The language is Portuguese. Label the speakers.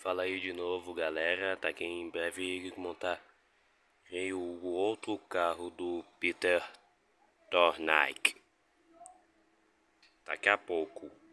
Speaker 1: Fala aí de novo galera, tá aqui em breve montar o outro carro do Peter Tornike. Daqui a pouco.